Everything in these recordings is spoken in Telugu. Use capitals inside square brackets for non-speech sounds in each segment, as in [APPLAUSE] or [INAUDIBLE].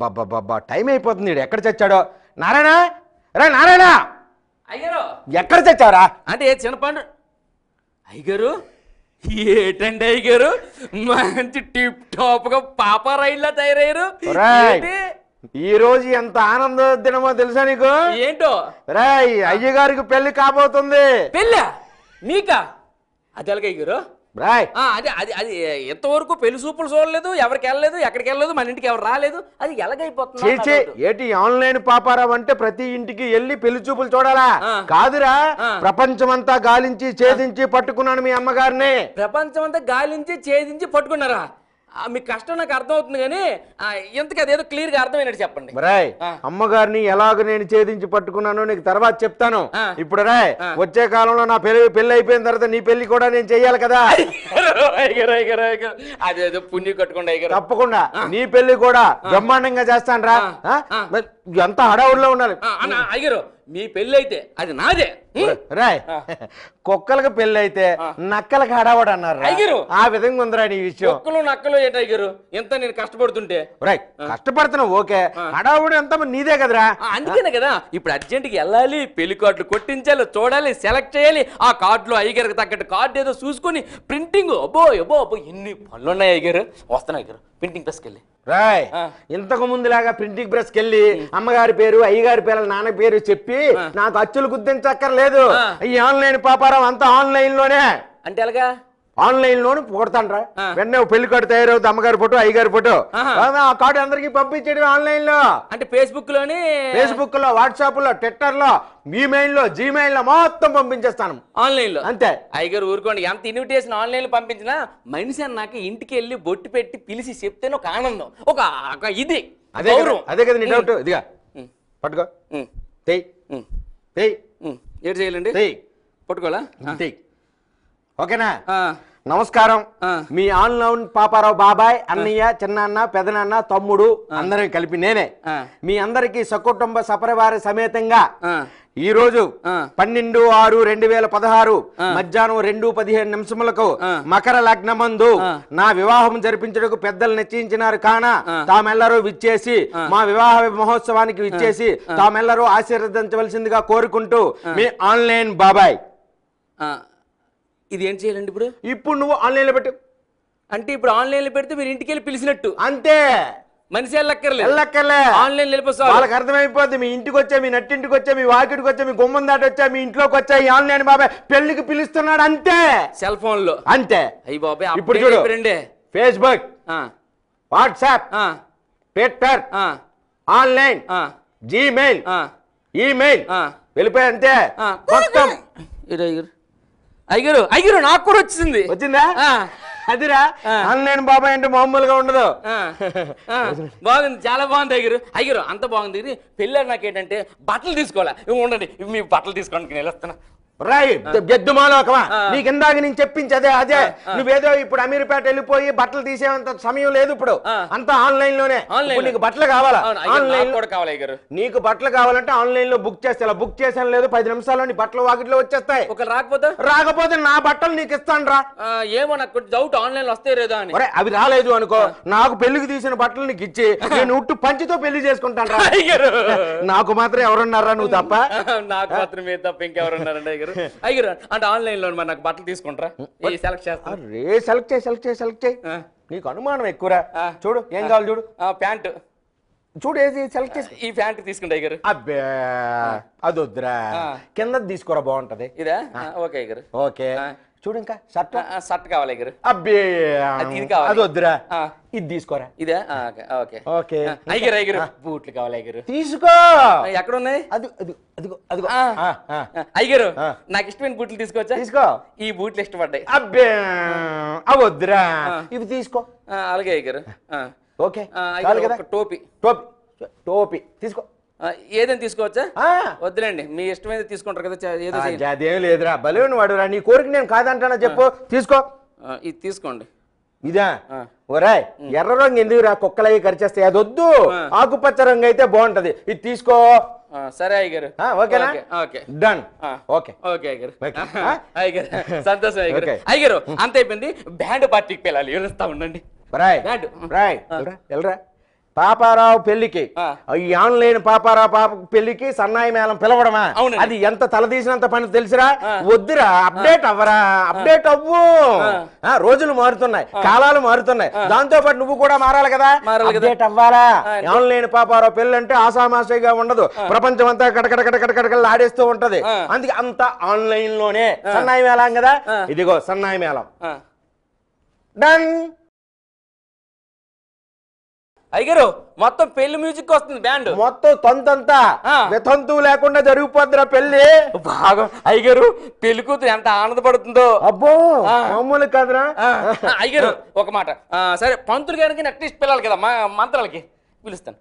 బాబ్బా టైం అయిపోతుంది ఎక్కడ చచ్చాడో నారాయణ రా నారాయణ అయ్యారు ఎక్కడ చచ్చారా అంటే చిన్న పండు అయ్యగారు ఏటండి అయ్యగారు మంచి టిప్ టాప్ గా పాప రైల్లో తయారయ్యారు ఈ రోజు ఎంత ఆనంద దినమో తెలుసా నీకు ఏంటో రాయ్ అయ్యగారికి పెళ్లి కాబోతుంది పెళ్ళ నీకా అది ఎలాగ అయ్యగారు రాయ్ అదే అది అది ఎంతవరకు పెళ్లి సూపులు చూడలేదు ఎవరికి వెళ్ళలేదు ఎక్కడికి వెళ్ళలేదు మన ఇంటికి ఎవరు రాలేదు అది ఎలాగైపోతుంది ఏటి ఆన్లైన్ పాపారావు అంటే ప్రతి ఇంటికి వెళ్ళి పెళ్లి చూపులు చూడాలా కాదురా ప్రపంచమంతా గాలించి ఛేదించి పట్టుకున్నాను మీ అమ్మగారిని ప్రపంచమంతా గాలించి ఛేదించి పట్టుకున్నారా మీ కష్టం నాకు అర్థమవుతుంది కానీ ఇంతకు అదేదో క్లియర్గా అర్థమైనట్టు చెప్పండి రాయ్ అమ్మగారిని ఎలాగ నేను ఛేదించి పట్టుకున్నానో నీకు తర్వాత చెప్తాను ఇప్పుడు రాయ్ వచ్చే కాలంలో నా పెళ్లి పెళ్లి అయిపోయిన తర్వాత నీ పెళ్లి కూడా నేను చెయ్యాలి కదా అదేదో పుణ్య కట్టుకుండా తప్పకుండా నీ పెళ్లి కూడా బ్రహ్మాండంగా చేస్తాను రా ఎంత హడావుల్లో ఉండాలి అయ్యారు మీ పెళ్ళైతే అది నాదే రాయ్ కుక్కలకు పెళ్ళైతే నక్కలకు హడావడ అన్నారు ఆ విధంగా ఉందిరా నీ విషయం కుక్కలు నక్కలు ఏ టైగరు ఎంత నేను కష్టపడుతుంటే రాయ్ కష్టపడుతున్నా ఓకే హడావుడు ఎంత నీదే కదరా అందుకేనే కదా ఇప్పుడు అర్జెంట్కి వెళ్ళాలి పెళ్లి కార్డులు కొట్టించాలి చూడాలి సెలెక్ట్ చేయాలి ఆ కార్డులో అయ్యగారికి తగ్గట్టు కార్డు ఏదో చూసుకొని ప్రింటింగ్ అబ్బో అబ్బో అబ్బో ఎన్ని పనులు ఉన్నాయి అయ్యగారు వస్తున్నాయి అయ్యగారు ప్రింటింగ్ ప్రెస్కి వెళ్ళి రాయ్ ఇంతకు ముందు లాగా ప్రింటింగ్ ప్రెస్ కెళ్ళి అమ్మగారి పేరు అయ్యగారి పేరు నాన్న పేరు చెప్పి నాకు అచ్చులు గుర్తించక్కర్లేదు ఈ ఆన్లైన్ పాపారం అంతా ఆన్లైన్ లోనే అంటే ఎలాగా ఆన్లైన్ లోను కొడతాండ్రా వెన్న పెళ్లి కార్డు తయారవుతుంది అమ్మగారి ఫోటో అయ్యగారి ఫోటో ఆ కార్డు అందరికి పంపించడం ఆన్లైన్ లో అంటే ఫేస్బుక్ లోని ఫేస్బుక్ లో వాట్సాప్ లో ట్విట్టర్ లో ఈమెయిల్ లో జీమెయిల్ లో మొత్తం పంపించేస్తాను ఆన్లైన్ లో అంతే అయ్యగారు ఊరుకోండి ఎంత ఇన్విటేషన్ ఆన్లైన్ లో పంపించినా మనిషి నాకు ఇంటికి వెళ్ళి బొట్టు పెట్టి పిలిచి చెప్తేనే ఒక ఆనందం ఒక ఇది అదే అదే కదా నీ డౌట్ ఇదిగా పట్టుకో తెయ్ తెయ్ చేయాలండి తెయ్ పట్టుకోవాలా తెయ్ ఓకేనా నమస్కారం మీ ఆన్లైన్ పాపారావు బాబాయ్ అన్నయ్య చిన్నాన్న పెదనాన్న తమ్ముడు అందరం కలిపి నేనే మీ అందరికి సకుటుంబ సపరివార సమేతంగా ఈ రోజు పన్నెండు ఆరు రెండు వేల పదహారు మధ్యాహ్నం రెండు పదిహేను నిమిషములకు మకర లగ్నమందు నా వివాహం జరిపించడానికి పెద్దలు నిశ్చయించినారు కాన తామెల్లరూ విచ్చేసి మా వివాహ మహోత్సవానికి విచ్చేసి తామెల్లరూ ఆశీర్వదించవలసిందిగా కోరుకుంటూ మీ ఆన్లైన్ బాబాయ్ ఇది ఏం చేయాలండి ఇప్పుడు ఇప్పుడు నువ్వు ఆన్లైన్లో పెట్టు అంటే ఇప్పుడు ఆన్లైన్లో పెడితే మీరు ఇంటికి వెళ్ళి పిలిచినట్టు అంతే మనిషి వెళ్ళక్కర్లే ఆన్లైన్ వాళ్ళకి అర్థమైపోద్ది మీ ఇంటికి వచ్చా మీ నట్టింటికి వచ్చా మీ వాకిటికి వచ్చా మీ గుమ్మం దాటి వచ్చా మీ ఇంట్లోకి వచ్చా ఈ ఆన్లైన్ బాబాయ్ పెళ్లికి పిలుస్తున్నాడు అంతే సెల్ ఫోన్ లో అంతే అయ్యి బాబాయ్ ఇప్పుడు చూడు Facebook WhatsApp Twitter online Gmail email వెళ్ళిపోయి అంతే మొత్తం అయ్యగారు అయ్యగారు నాకు కూడా వచ్చింది వచ్చిందా అదిరా ఆన్లైన్ బాబాయ్ అంటే మామూలుగా ఉండదు బాగుంది చాలా బాగుంది అయ్యగారు అయ్యగారు అంత బాగుంది పెళ్ళారు నాకు ఏంటంటే బట్టలు తీసుకోవాలా ఇవి ఉండండి ఇవి మీ బట్టలు తీసుకోవడానికి నేను రైట్ ah. గెద్దుమాలోకమా ah. నీకు ఇందాక నేను చెప్పించదే అదే ah, నువ్వేదో ఇప్పుడు అమీర్పేట వెళ్ళిపోయి బట్టలు తీసేంత సమయం లేదు ఇప్పుడు అంతా ఆన్లైన్ లోనే నీకు బట్టలు కావాలా ఆన్లైన్ కూడా నీకు బట్టలు కావాలంటే ఆన్లైన్ లో బుక్ అలా బుక్ చేసాను లేదు పది నిమిషాల్లో నీ బట్టలు వాకిట్లో వచ్చేస్తాయి రాకపోతే రాకపోతే నా బట్టలు నీకు ఇస్తాను రా ఏమో నాకు డౌట్ ఆన్లైన్ లో వస్తే అని అవి రాలేదు అనుకో నాకు పెళ్లికి తీసిన బట్టలు నీకు ఇచ్చి నేను ఉట్టు పంచితో పెళ్లి చేసుకుంటాను రా [LAUGHS] నాకు మాత్రం ఎవరున్నారా నువ్వు తప్ప [LAUGHS] నాకు మాత్రం మీరు తప్ప ఇంకెవరున్నారండి గారు [LAUGHS] అయ్యారు అంటే ఆన్లైన్ లో మరి నాకు బట్టలు తీసుకుంటారా సెలెక్ట్ చేస్తా రే సెలెక్ట్ చేయి సెలెక్ట్ చేయి సెలెక్ట్ చేయి నీకు అనుమానం ఎక్కువరా చూడు ఏం కావాలి చూడు ప్యాంటు చూడు ఏది సెలెక్ట్ చేసి ఈ ప్యాంట్ తీసుకుంటా అయ్యారు అబ్బే అదొద్దురా కింద తీసుకురా బాగుంటది ఇదే ఓకే అయ్యారు ఓకే చూడు ఇంకా షర్ట్ షర్ట్ కావాలి గారు అబ్బే ఇది కావాలి అది వద్దురా ఇది తీసుకోరా ఇదే ఓకే ఓకే ఐగర్ ఐగర్ బూట్లు కావాలి ఐగర్ తీసుకో ఎక్కడ ఉన్నాయి అది అది అదిగో అదిగో ఐగర్ నాకు ఇష్టమైన బూట్లు తీసుకోవచ్చా తీసుకో ఈ బూట్లు ఇష్టపడ్డాయి అబ్బే అవి వద్దురా ఇవి తీసుకో అలాగే ఐగర్ ఓకే టోపీ టోపీ టోపీ తీసుకో ఏదైనా తీసుకోవచ్చా వద్దులేండి మీ ఇష్టమైన తీసుకుంటారు కదా అదేం లేదురా బలేను వాడురా నీ కోరిక నేను కాదంటానా చెప్పు తీసుకో ఇది తీసుకోండి ఇదా ఒరాయ్ ఎర్ర రంగు ఎందుకురా కుక్కలయ్యి ఖర్చేస్తాయి అది వద్దు ఆకుపచ్చ రంగు అయితే బాగుంటది ఇది తీసుకో సరే అయ్యగారు ఓకేనా ఓకే డన్ ఓకే ఓకే అయ్యగారు అయ్యగారు [LAUGHS] సంతోషం అయ్యగారు అయ్యగారు అంత అయిపోయింది బ్యాండ్ పార్టీకి పిల్లలు ఏడుస్తా ఉండండి రాయ్ రాయ్ ఎల్రా పాపారావు పెళ్లికి ఈ ఆన్లైన్ పాపారావు పాప పెళ్లికి సన్నాయి మేళం పిలవడమా అది ఎంత తలదీసినంత పని తెలుసురా వద్దురా అప్డేట్ అవ్వరా అప్డేట్ అవ్వు రోజులు మారుతున్నాయి కాలాలు మారుతున్నాయి దాంతో పాటు నువ్వు కూడా మారాలి కదా అప్డేట్ అవ్వాలా ఆన్లైన్ పాపారావు పెళ్లి అంటే ఆసామాసగా ఉండదు ప్రపంచం అంతా కటకటకటకటకటకలు ఆడేస్తూ ఉంటది అందుకే అంత ఆన్లైన్ లోనే సన్నాయి మేళం కదా ఇదిగో సన్నాయి మేళం డన్ అయ్యారు మొత్తం పెళ్లి మ్యూజిక్ వస్తుంది బ్యాండ్ మొత్తం తొంతంతా వితంతు లేకుండా జరిగిపోద్దిరా పెళ్లి బాగా అయ్యారు పెళ్లి కూతురు ఎంత ఆనందపడుతుందో అబ్బో మామూలు కాదురా అయ్యారు ఒక మాట సరే పంతులు గారికి నెక్స్ట్ పిల్లలకి కదా మంత్రాలకి పిలుస్తాను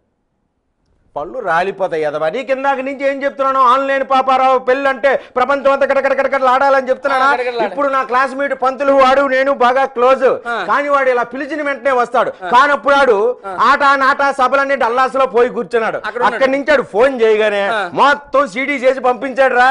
పళ్ళు రాలిపోతాయి కదా నీకు ఇందాక నుంచి ఏం చెప్తున్నాను ఆన్లైన్ పాపారావు పెళ్ళి అంటే ప్రపంచం అంతా కడకడకడకడ ఆడాలని చెప్తున్నానా ఇప్పుడు నా క్లాస్మేట్ పంతులు వాడు నేను బాగా క్లోజ్ కానీ వాడు ఇలా పిలిచిన వెంటనే వస్తాడు కానప్పుడు వాడు ఆట నాట సభలన్నీ డల్లాస్ లో పోయి కూర్చున్నాడు అక్కడి నుంచి వాడు ఫోన్ చేయగానే మొత్తం సిడీ చేసి పంపించాడు రా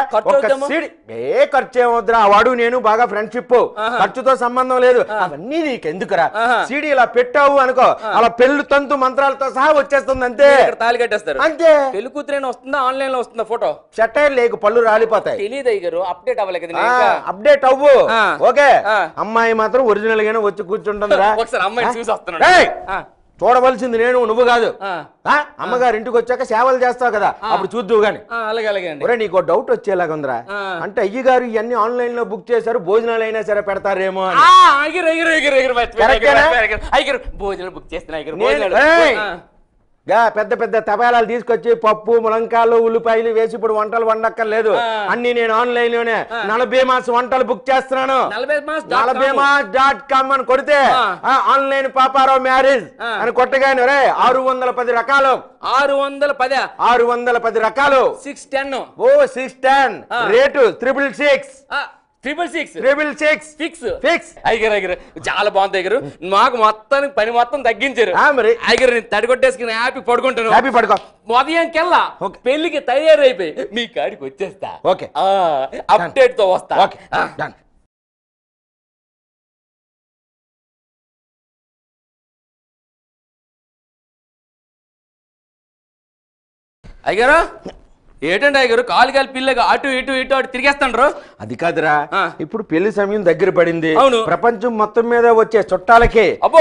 ఏ ఖర్చు ఏమవుద్దురా వాడు నేను బాగా ఫ్రెండ్షిప్ ఖర్చుతో సంబంధం లేదు అవన్నీ నీకెందుకురా సిడీ ఇలా పెట్టావు అనుకో అలా పెళ్లి తంతు మంత్రాలతో సహా వచ్చేస్తుంది అంతే తాలి కట్టేస్తారు చేస్తారు అంతే పెళ్లి కూతురైన వస్తుందా ఆన్లైన్ లో వస్తుందా ఫోటో చట్టం లేకు పళ్ళు రాలిపోతాయి తెలియదు అయ్యారు అప్డేట్ అవ్వలే కదా అప్డేట్ అవ్వు ఓకే అమ్మాయి మాత్రం ఒరిజినల్ గానే వచ్చి కూర్చుంటుంది [LAUGHS] ఒకసారి అమ్మాయి చూసి వస్తున్నాడు చూడవలసింది నేను నువ్వు కాదు అమ్మగారు ఇంటికి వచ్చాక సేవలు చేస్తావు కదా అప్పుడు చూద్దావు కానీ అలాగే అలాగే నీకు డౌట్ వచ్చేలాగా ఉందిరా అంటే అయ్యి గారు ఇవన్నీ ఆన్లైన్ లో బుక్ చేశారు భోజనాలు అయినా సరే పెడతారేమో భోజనాలు బుక్ చేస్తున్నా గా పెద్ద పెద్ద తపాలాలు తీసుకొచ్చి పప్పు ములంకాలు ఉల్లిపాయలు వేసి ఇప్పుడు వంటలు వండక్కర్లేదు అన్ని నేను ఆన్లైన్ లోనే నలభై మాస వంటలు బుక్ చేస్తున్నాను నలభై మాస్ డాట్ కామ్ అని కొడితే ఆన్లైన్ పాపారావు మ్యారేజ్ అని కొట్టగానే రే ఆరు వందల పది రకాలు ఆరు వందల పది ఆరు వందల పది రకాలు సిక్స్ టెన్ ఓ six ten rate triple six triple six triple six fix fix ఐగర్ ఐగర్ చాలా బాగుంది ఐగర్ మాకు మొత్తానికి పని మొత్తం తగ్గించారు మరి ఐగర్ నేను తడిగొట్టేసుకుని హ్యాపీ పడుకుంటాను హ్యాపీ పడుకో ఉదయం కెల్లా పెళ్లికి తయారైపోయి మీ కాడికి వచ్చేస్తా ఓకే అప్డేట్ తో వస్తా ఓకే డన్ ఏటండి గారు కాలు కాలు పిల్లగా అటు ఇటు ఇటు అటు తిరిగేస్తాండ్రు అది కాదురా ఇప్పుడు పెళ్లి సమయం దగ్గర పడింది అవును ప్రపంచం మొత్తం మీద వచ్చే చుట్టాలకే అబ్బో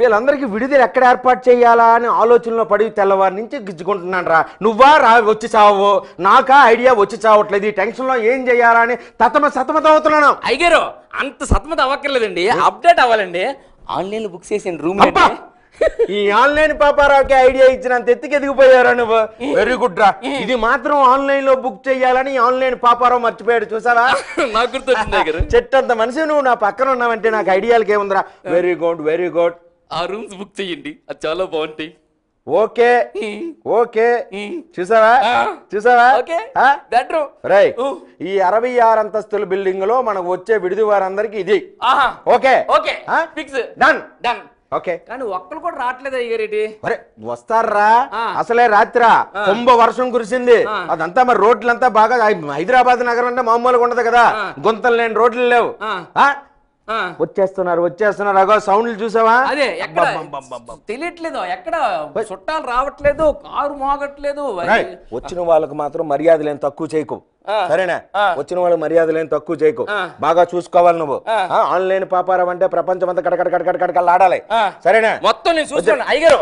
వీళ్ళందరికీ విడుదల ఎక్కడ ఏర్పాటు చేయాలా అని ఆలోచనలో పడి తెల్లవారి నుంచి గిజ్జుకుంటున్నాను రా నువ్వా రా వచ్చి చావు నాకా ఐడియా వచ్చి చావట్లేదు ఈ టెన్షన్ లో ఏం చేయాలా అని సతమ సతమత అవుతున్నాను అయ్యారు అంత సతమత అవ్వక్కర్లేదండి అప్డేట్ అవ్వాలండి ఆన్లైన్ బుక్ చేసిన రూమ్ ఈ ఆన్లైన్ పాపారావుకి ఐడియా ఇచ్చినంత ఎత్తుకి ఎదిగిపోయారా నువ్వు వెరీ గుడ్ రా ఇది మాత్రం ఆన్లైన్ లో బుక్ చేయాలని ఆన్లైన్ పాపారావు మర్చిపోయాడు చూసావా నాకు చెట్టంత మనిషి నువ్వు నా పక్కన ఉన్నావంటే నాకు ఐడియాలకి ఏముందిరా వెరీ గుడ్ వెరీ గుడ్ ఆ రూమ్స్ బుక్ చేయండి అది చాలా బాగుంటాయి ఓకే ఓకే చూసావా చూసావా బెడ్రూమ్ రై ఈ అరవై ఆరు అంతస్తుల బిల్డింగ్ లో మనకు వచ్చే విడిది వారందరికి ఇది okay okay fix done done okay కానీ ఒక్కరు కూడా రావట్లేదు అయ్యారేటి అరే వస్తారా అసలే రాత్రి కుంభ వర్షం కురిసింది అదంతా మరి రోడ్లంతా బాగా హైదరాబాద్ నగరం అంటే మామూలుగా ఉండదు కదా గుంతలు లేని రోడ్లు లేవు వచ్చేస్తున్నారు వచ్చేస్తున్నారు అగో సౌండ్లు చూసావా అదే ఎక్కడ తెలియట్లేదు ఎక్కడ చుట్టాలు రావట్లేదు కారు మోగట్లేదు వచ్చిన వాళ్ళకి మాత్రం మర్యాద లేని తక్కువ చేయకు సరేనా వచ్చిన వాళ్ళు మర్యాదలు ఏం తక్కువ చేయకు బాగా చూసుకోవాలి నువ్వు ఆన్లైన్ పాపారం అంటే ప్రపంచం అంతా కడకడ కడకడ కడకడ ఆడాలి సరేనా మొత్తం అయ్యారు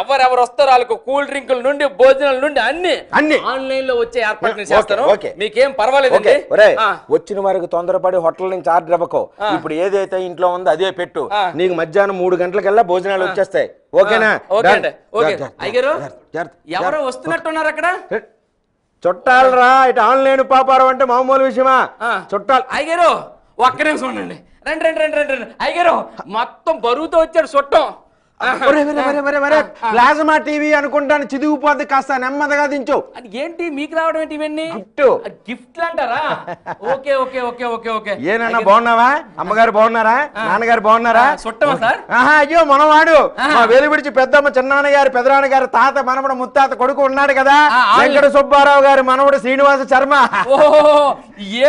ఎవరెవరు వస్తారు వాళ్ళకు కూల్ డ్రింకుల నుండి భోజనాల నుండి అన్ని అన్ని ఆన్లైన్ లో వచ్చే ఏర్పాటు చేస్తాను మీకేం పర్వాలేదు వచ్చిన వారికి తొందరపడి హోటల్ నుంచి ఆర్డర్ ఇవ్వకు ఇప్పుడు ఏదైతే ఇంట్లో ఉందో అదే పెట్టు నీకు మధ్యాహ్నం మూడు గంటలకల్లా భోజనాలు వచ్చేస్తాయి ఓకేనా ఓకే ఎవరో వస్తున్నట్టున్నారు అక్కడ చుట్టాలు రా ఇటు ఆన్లైన్ పాపారు అంటే మామూలు విషయమా చుట్టాలు అయ్యారు ఒక్క నిమిషం ఉండండి రండి రండి రండి రండి అయ్యారు మొత్తం బరువుతో వచ్చాడు చుట్టం ప్లాజ్మా టీవీ అనుకుంటాను చిదిగిపోద్ది కాస్త నెమ్మదిగా దించు ఏంటి మీకు రావడం ఏంటి ఇవన్నీ గిఫ్ట్ అంటారా okay okay okay okay okay ఏనన్నా బాగున్నావా అమ్మగారు బాగున్నారా నాన్నగారు బాగున్నారా సుట్టమా సార్ ఆహా అయ్యో మనవాడు మా విడిచి పెద్దమ్మ చిన్నాన్న గారు పెదనాన్న గారు తాత మనవడు ముత్తాత కొడుకు ఉన్నాడు కదా వెంకట సుబ్బారావు గారు మనవడు శ్రీనివాస శర్మ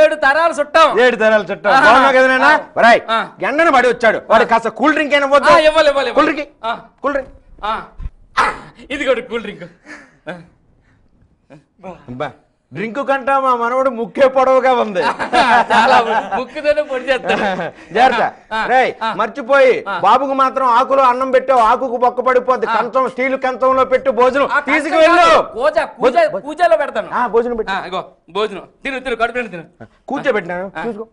ఏడు తరాలు చుట్టాం ఏడు తరాలు చుట్టాం బాగున్నావు కదా నాన్న గండను పడి వచ్చాడు వాడు కాస్త కూల్ డ్రింక్ అయినా పోతే కూల్ డ్రింక్ కూల్ డ్రింక్ ఇది కూడా కూల్ డ్రింక్ డ్రింక్ కంటా మా మనవడు ముక్కే పొడవుగా ఉంది ముక్కుతోనే పొడి జాగ్రత్త రే మర్చిపోయి బాబుకు మాత్రం ఆకులు అన్నం పెట్టావు ఆకుకు బొక్క పడిపోద్ది కంచం స్టీల్ కంచంలో పెట్టి భోజనం తీసుకువెళ్ళు కూజాలో పెడతాను భోజనం పెట్టు భోజనం తిను తిను కడుపు తిను కూర్చోబెట్టినాను చూసుకో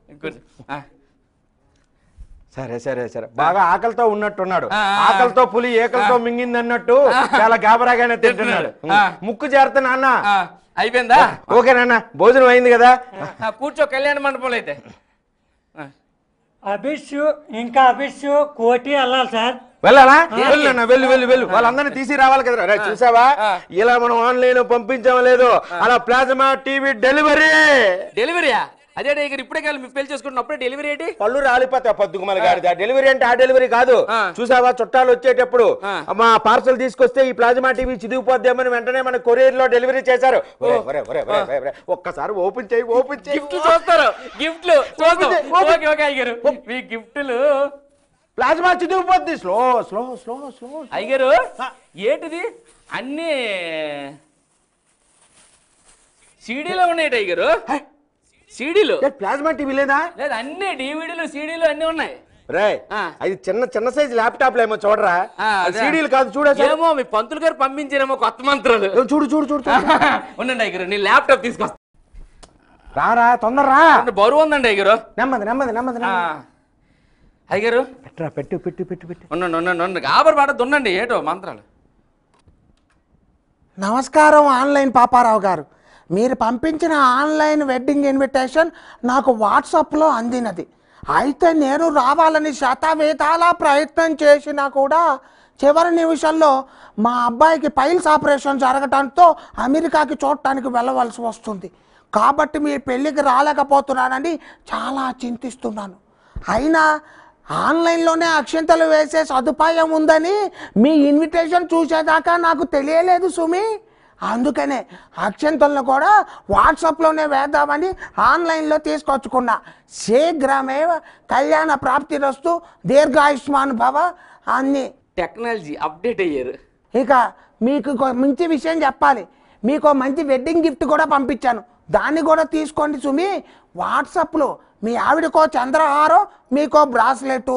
సరే సరే సరే బాగా ఆకలితో ఉన్నట్టున్నాడు ఆకలితో పులి ఏకలతో మింగింది అన్నట్టు చాలా గాబరాగానే తింటున్నాడు ముక్కు చేరుతా నాన్న అయిపోయిందా ఓకే నాన్న భోజనం అయింది కదా కూర్చో కళ్యాణ మండపంలో అయితే అభిష్ ఇంకా అభిష్ కోటి వెళ్ళాలి సార్ వెళ్ళాలా అన్న వెళ్ళు వెళ్ళు వెళ్ళు వాళ్ళందరినీ తీసి రావాలి కదా చూసావా ఇలా మనం ఆన్లైన్ పంపించాం లేదు అలా ప్లాజమా టీవీ డెలివరీ డెలివరీయా అదే ఇక్కడ ఇప్పుడే కాదు మీరు పెళ్లి డెలివరీ ఏంటి పళ్ళు రాలిపోతాయి పద్దుకు గారి డెలివరీ అంటే ఆ డెలివరీ కాదు చూసావా చుట్టాలు వచ్చేటప్పుడు మా పార్సల్ తీసుకొస్తే ఈ ప్లాజ్మా టీవీ చిదిగిపోద్దామని వెంటనే మన కొరియర్ లో డెలివరీ చేశారు ఒక్కసారి ఓపెన్ చేయి ఓపెన్ చేయి చూస్తారు గిఫ్ట్లు అయ్యారు మీ గిఫ్ట్లు ప్లాజ్మా చిదిగిపోద్ది స్లో స్లో స్లో స్లో అయ్యారు ఏంటిది అన్ని సిడీలో ఉన్నాయి టైగరు సీడీలు ప్లాస్మా టీవీ లేదా లేదు అన్ని డివిడీలు సీడీలు అన్ని ఉన్నాయి అది చిన్న చిన్న సైజ్ ల్యాప్టాప్ లేమో చూడరా సీడీలు కాదు చూడేమో మీ పంతులు గారు పంపించారేమో కొత్త మంత్రాలు చూడు చూడు చూడు [LAUGHS] ఉండండి అయ్యగారు నీ ల్యాప్టాప్ తీసుకొస్తా రారా తొందరరా బరువు ఉందండి అయ్యారు నెమ్మది నెమ్మది నెమ్మది అయ్యారు పెట్టరా పెట్టు పెట్టు పెట్టు పెట్టు ఉండండి ఉండండి ఉండండి పాట దున్నండి ఏటో మంత్రాలు నమస్కారం ఆన్లైన్ పాపారావు గారు మీరు పంపించిన ఆన్లైన్ వెడ్డింగ్ ఇన్విటేషన్ నాకు వాట్సాప్లో అందినది అయితే నేను రావాలని శతవేతాల ప్రయత్నం చేసినా కూడా చివరి నిమిషంలో మా అబ్బాయికి పైల్స్ ఆపరేషన్ జరగడంతో అమెరికాకి చూడటానికి వెళ్ళవలసి వస్తుంది కాబట్టి మీ పెళ్ళికి రాలేకపోతున్నానని చాలా చింతిస్తున్నాను అయినా ఆన్లైన్లోనే అక్షింతలు వేసే సదుపాయం ఉందని మీ ఇన్విటేషన్ చూసేదాకా నాకు తెలియలేదు సుమి అందుకనే అక్షంతలను కూడా వాట్సాప్లోనే వేద్దామని ఆన్లైన్లో తీసుకొచ్చుకున్నా శీఘ్రమేవ కళ్యాణ ప్రాప్తి రస్తు దీర్ఘాయుష్మాన్ భవ అన్ని టెక్నాలజీ అప్డేట్ అయ్యారు ఇక మీకు మంచి విషయం చెప్పాలి మీకు మంచి వెడ్డింగ్ గిఫ్ట్ కూడా పంపించాను దాన్ని కూడా తీసుకోండి సుమి వాట్సాప్లో మీ ఆవిడకో చంద్రహారం మీకో బ్రాస్లెట్టు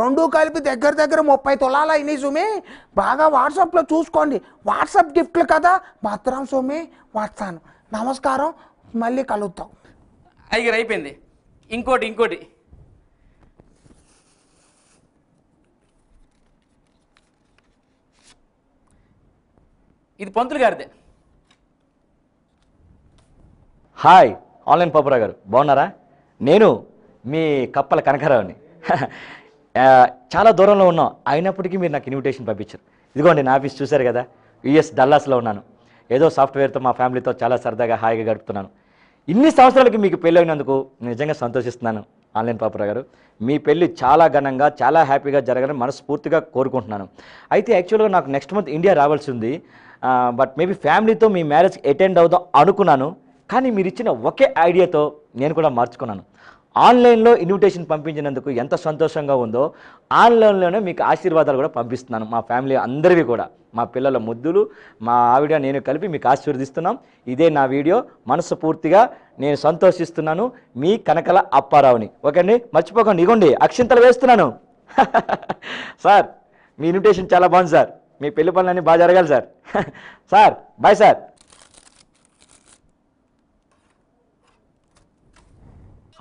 రెండు కలిపి దగ్గర దగ్గర ముప్పై తులాలు అయినాయి సుమి బాగా వాట్సాప్లో చూసుకోండి వాట్సాప్ గిఫ్ట్లు కదా భద్రం సుమి వాడతాను నమస్కారం మళ్ళీ కలుద్దాం అయ్యారు అయిపోయింది ఇంకోటి ఇంకోటి ఇది పంతులు గారిదే హాయ్ ఆన్లైన్ పాపురా గారు బాగున్నారా నేను మీ కప్పల కనకరావుని [LAUGHS] చాలా దూరంలో ఉన్నాం అయినప్పటికీ మీరు నాకు ఇన్విటేషన్ పంపించారు ఇదిగోండి నా ఆఫీస్ చూశారు కదా యుఎస్ డల్లాస్లో ఉన్నాను ఏదో సాఫ్ట్వేర్తో మా ఫ్యామిలీతో చాలా సరదాగా హాయిగా గడుపుతున్నాను ఇన్ని సంవత్సరాలకి మీకు పెళ్ళి అయినందుకు నిజంగా సంతోషిస్తున్నాను ఆన్లైన్ పాపరావు గారు మీ పెళ్ళి చాలా ఘనంగా చాలా హ్యాపీగా జరగాలని మనస్ఫూర్తిగా కోరుకుంటున్నాను అయితే యాక్చువల్గా నాకు నెక్స్ట్ మంత్ ఇండియా రావాల్సి ఉంది బట్ మేబీ ఫ్యామిలీతో మీ మ్యారేజ్ అటెండ్ అవుదాం అనుకున్నాను కానీ మీరు ఇచ్చిన ఒకే ఐడియాతో నేను కూడా మార్చుకున్నాను ఆన్లైన్లో ఇన్విటేషన్ పంపించినందుకు ఎంత సంతోషంగా ఉందో ఆన్లైన్లోనే మీకు ఆశీర్వాదాలు కూడా పంపిస్తున్నాను మా ఫ్యామిలీ అందరివి కూడా మా పిల్లల ముద్దులు మా ఆవిడ నేను కలిపి మీకు ఆశీర్వదిస్తున్నాం ఇదే నా వీడియో మనసు పూర్తిగా నేను సంతోషిస్తున్నాను మీ కనకల అప్పారావుని ఓకే అండి మర్చిపోకండి ఇగోండి అక్షింతలు వేస్తున్నాను [LAUGHS] సార్ మీ ఇన్విటేషన్ చాలా బాగుంది సార్ మీ పెళ్లి పనులన్నీ బాగా జరగాలి sir [LAUGHS] sir bye sir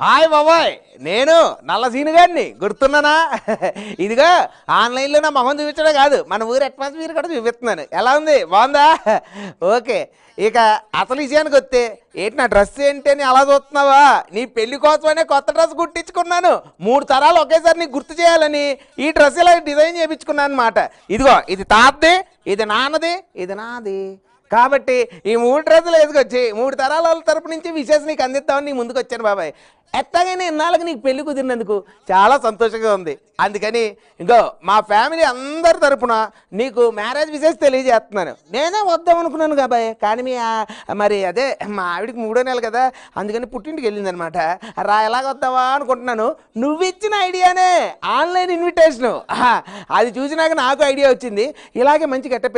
hi బాబాయ్ నేను నల్ల సీను గారిని గుర్తున్నానా [LAUGHS] ఇదిగా ఆన్లైన్లో నా మొహం చూపించడం కాదు మన ఊరు అట్మాస్ఫియర్ కూడా చూపిస్తున్నాను ఎలా ఉంది బాగుందా [LAUGHS] ఓకే ఇక అసలు విషయానికి వస్తే ఏంటి నా డ్రెస్ ఏంటి అని అలా చూస్తున్నావా నీ పెళ్లి కోసమనే కొత్త డ్రెస్ కుట్టించుకున్నాను మూడు తరాలు ఒకేసారి నీకు గుర్తు చేయాలని ఈ డ్రెస్ ఇలా డిజైన్ చేయించుకున్నాను అనమాట ఇదిగో ఇది తాతది ఇది నాన్నది ఇది నాది కాబట్టి ఈ మూడు రోజులు వేసుకొచ్చి మూడు తరాల వాళ్ళ తరపు నుంచి విశేషం నీకు అందిద్దామని నీ ముందుకు వచ్చాను బాబాయ్ ఎత్తగానే ఇన్నాళ్ళకి నీకు పెళ్లి కుదిరినందుకు చాలా సంతోషంగా ఉంది అందుకని ఇంకో మా ఫ్యామిలీ అందరి తరపున నీకు మ్యారేజ్ విశేష తెలియజేస్తున్నాను నేనే వద్దాం అనుకున్నాను బాబాయ్ కానీ మీ మరి అదే మా ఆవిడికి మూడో నెల కదా అందుకని పుట్టింటికి వెళ్ళిందనమాట రా ఎలాగ వద్దావా అనుకుంటున్నాను నువ్వు ఇచ్చిన ఐడియానే ఆన్లైన్ ఇన్విటేషన్ అది చూసినాక నాకు ఐడియా వచ్చింది ఇలాగే మంచి గెటప్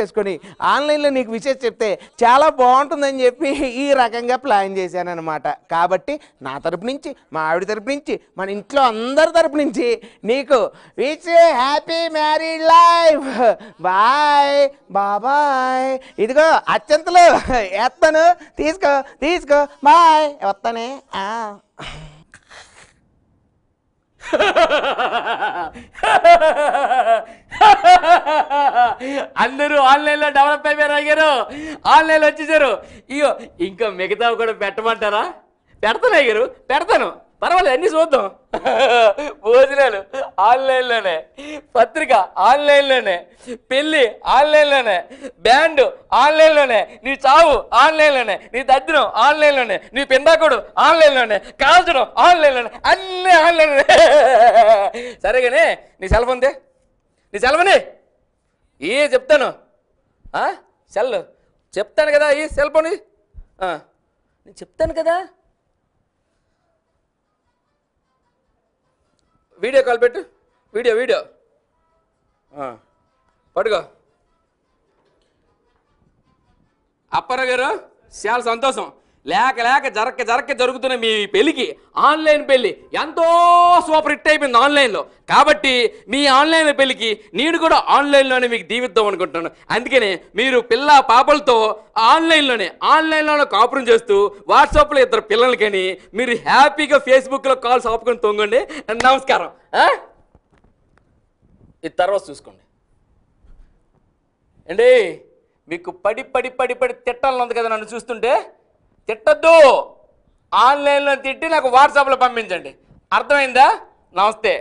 ఆన్లైన్లో నీకు విశేష చెప్తే చేస్తే చాలా బాగుంటుందని చెప్పి ఈ రకంగా ప్లాన్ చేశానమాట కాబట్టి నా తరపు నుంచి మా ఆవిడ తరపు నుంచి మన ఇంట్లో అందరి తరపు నుంచి నీకు wish happy married life bye బాబాయ్ ఇదిగో అత్యంతలు ఎత్తను తీసుకో తీసుకో బాయ్ వస్తానే అందరూ ఆన్లైన్లో డెవలప్ అయిపోయారు అయ్యారు ఆన్లైన్లో వచ్చేసారు ఇగో ఇంకా మిగతా కూడా పెట్టమంటారా పెడతాను అయ్యారు పెడతాను పర్వాలేదు అన్ని చూద్దాం భోజనాలు ఆన్లైన్లోనే పత్రిక ఆన్లైన్లోనే పెళ్ళి ఆన్లైన్లోనే బ్యాండ్ ఆన్లైన్లోనే నీ చావు ఆన్లైన్లోనే నీ దద్దినం ఆన్లైన్లోనే నీ పిండాకుడు ఆన్లైన్లోనే కాల్చడం ఆన్లైన్లోనే అన్ని ఆన్లైన్లోనే సరేగానే నీ సెల్ఫ్ ఉందే నీ సెల్ఫ్ని ఏ చెప్తాను సెల్ చెప్తాను కదా ఈ సెల్ ఫోన్ నేను చెప్తాను కదా వీడియో కాల్ పెట్టు వీడియో వీడియో పడుకో అప్పారావు గారు చాలా సంతోషం లేక లేక జరక్క జరక్క జరుగుతున్న మీ పెళ్ళికి ఆన్లైన్ పెళ్ళి ఎంతో సూపర్ హిట్ అయిపోయింది ఆన్లైన్లో కాబట్టి మీ ఆన్లైన్ పెళ్ళికి నేను కూడా ఆన్లైన్లోనే మీకు దీవిద్దాం అనుకుంటున్నాను అందుకనే మీరు పిల్ల పాపలతో ఆన్లైన్లోనే ఆన్లైన్లోనే కాపురం చేస్తూ వాట్సాప్లో ఇద్దరు పిల్లలు కానీ మీరు హ్యాపీగా ఫేస్బుక్లో కాల్స్ ఆపుకొని తొంగండి నమస్కారం ఇది తర్వాత చూసుకోండి అండి మీకు పడి పడి పడి పడి ఉంది కదా నన్ను చూస్తుంటే తిట్టద్దు ఆన్లైన్లో తిట్టి నాకు వాట్సాప్లో పంపించండి అర్థమైందా నమస్తే